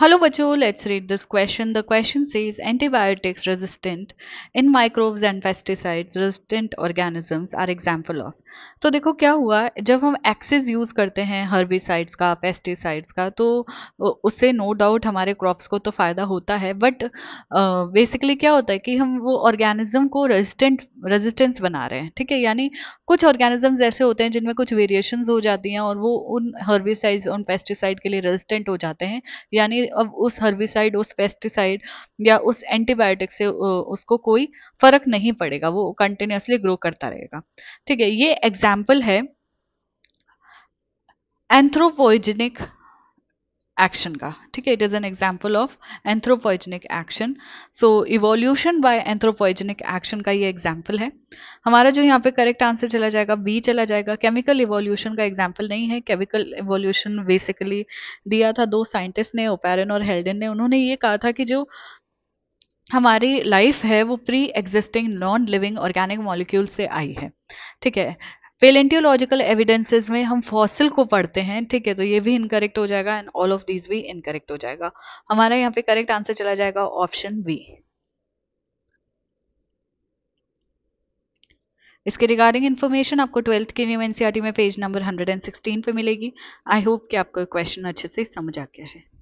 Hello बच्चो let's read this question. The question says antibiotics resistant in microbes and pesticides resistant organisms are example of. तो देखो क्या हुआ जब हम एक्सेस यूज़ करते हैं हर्बिसाइड्स का पेस्टिसाइड्स का तो उससे नो no डाउट हमारे क्रॉप्स को तो फ़ायदा होता है बट बेसिकली uh, क्या होता है कि हम वो ऑर्गेनिज्म को रेजिस्टेंट रेजिस्टेंस बना रहे हैं ठीक है यानी कुछ ऑर्गेनिजम्स ऐसे होते हैं जिनमें कुछ वेरिएशंस हो जाती हैं और वो उन हर्बिसाइड्स उन पेस्टिसाइड के लिए रेजिस्टेंट हो जाते हैं यानी अब उस हर्बिसाइड उस पेस्टिसाइड या उस एंटीबायोटिक से उसको कोई फर्क नहीं पड़ेगा वो कंटिन्यूसली ग्रो करता रहेगा ठीक है ये एग्जाम्पल है एंथ्रोपोजेनिक एक्शन का ठीक है it is an example of anthropogenic action so evolution by anthropogenic action का ये एग्जाम्पल है हमारा जो यहाँ पे करेक्ट आंसर चला जाएगा बी चला जाएगा केमिकल इवोल्यूशन का एग्जाम्पल नहीं है केमिकल इवोल्यूशन बेसिकली दिया था दो साइंटिस्ट ने ओपेरन और हेल्डन ने उन्होंने ये कहा था कि जो हमारी लाइफ है वो pre existing non living organic molecule से आई है ठीक है पेलेंटियोलॉजिकल एविडेंसेज में हम फॉसिल को पढ़ते हैं ठीक है तो ये भी इनकरेक्ट हो जाएगा एंड ऑल ऑफ दीज भी इनकरेक्ट हो जाएगा हमारा यहाँ पे करेक्ट आंसर चला जाएगा ऑप्शन बी इसके रिगार्डिंग इन्फॉर्मेशन आपको ट्वेल्थ के न्यू एनसीईआरटी e में पेज नंबर 116 पे मिलेगी आई होप कि आपको क्वेश्चन अच्छे से समझ आ गया है